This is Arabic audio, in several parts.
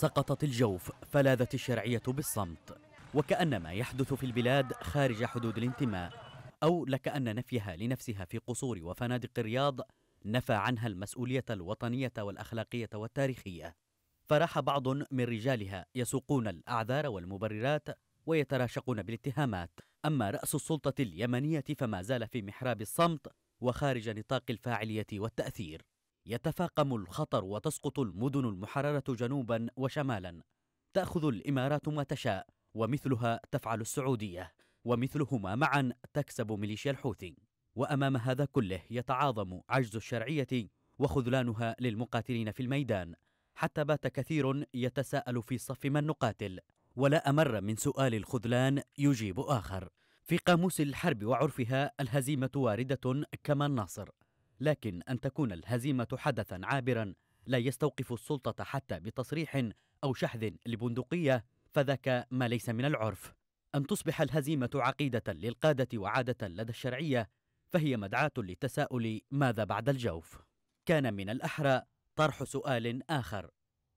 سقطت الجوف فلاذت الشرعية بالصمت وكأن ما يحدث في البلاد خارج حدود الانتماء أو لكأن نفيها لنفسها في قصور وفنادق الرياض نفى عنها المسؤولية الوطنية والأخلاقية والتاريخية فراح بعض من رجالها يسوقون الأعذار والمبررات ويتراشقون بالاتهامات أما رأس السلطة اليمنية فما زال في محراب الصمت وخارج نطاق الفاعلية والتأثير يتفاقم الخطر وتسقط المدن المحررة جنوبا وشمالا تأخذ الإمارات ما تشاء ومثلها تفعل السعودية ومثلهما معا تكسب ميليشيا الحوثي وأمام هذا كله يتعاظم عجز الشرعية وخذلانها للمقاتلين في الميدان حتى بات كثير يتساءل في صف من نقاتل ولا أمر من سؤال الخذلان يجيب آخر في قاموس الحرب وعرفها الهزيمة واردة كما الناصر لكن أن تكون الهزيمة حدثا عابرا لا يستوقف السلطة حتى بتصريح أو شحذ لبندقية فذاك ما ليس من العرف أن تصبح الهزيمة عقيدة للقادة وعادة لدى الشرعية فهي مدعاة للتساؤل ماذا بعد الجوف كان من الأحرى طرح سؤال آخر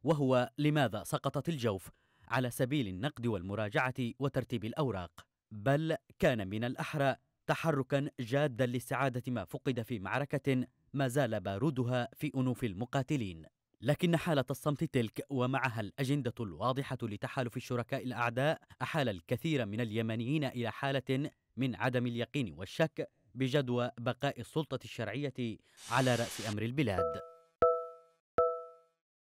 وهو لماذا سقطت الجوف على سبيل النقد والمراجعة وترتيب الأوراق بل كان من الأحرى تحركا جادا لاستعادة ما فقد في معركة ما زال بارودها في أنوف المقاتلين لكن حالة الصمت تلك ومعها الأجندة الواضحة لتحالف الشركاء الأعداء أحال الكثير من اليمنيين إلى حالة من عدم اليقين والشك بجدوى بقاء السلطة الشرعية على رأس أمر البلاد